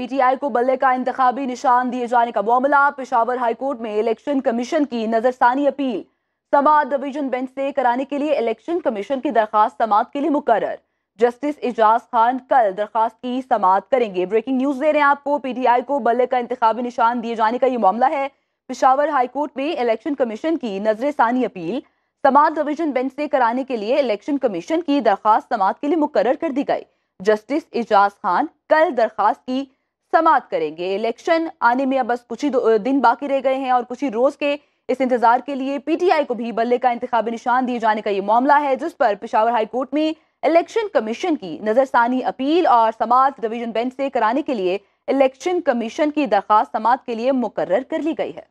PTI को बल्ले का इंतबी निशान दिए जाने का मामला पिशावर हाईकोर्ट में इलेक्शन कमीशन की नजरसानी अपील समाज डिवीजन बेंच से कराने के लिए इलेक्शन कमीशन की दरखास्त समात के लिए मुकर जस्टिस एजाज खान कल दरखास्त की समात करेंगे ब्रेकिंग न्यूज दे रहे हैं आपको पीटीआई को बल्ले का इंतबी निशान दिए जाने का ये मामला है पिशावर हाईकोर्ट में इलेक्शन कमीशन की नजर षानी अपील समाज डिवीजन बेंच से कराने के लिए इलेक्शन कमीशन की दरखास्त समात के लिए मुकर कर दी गई जस्टिस एजाज खान कल दरखास्त की समाप्त करेंगे इलेक्शन आने में अब बस कुछ ही दिन बाकी रह गए हैं और कुछ ही रोज के इस इंतजार के लिए पीटीआई को भी बल्ले का इंतबी निशान दिए जाने का ये मामला है जिस पर पिशावर हाईकोर्ट में इलेक्शन कमीशन की नजरसानी अपील और समाप्त डिवीजन बेंच से कराने के लिए इलेक्शन कमीशन की दरखास्त समात के लिए मुकर्र कर ली गई है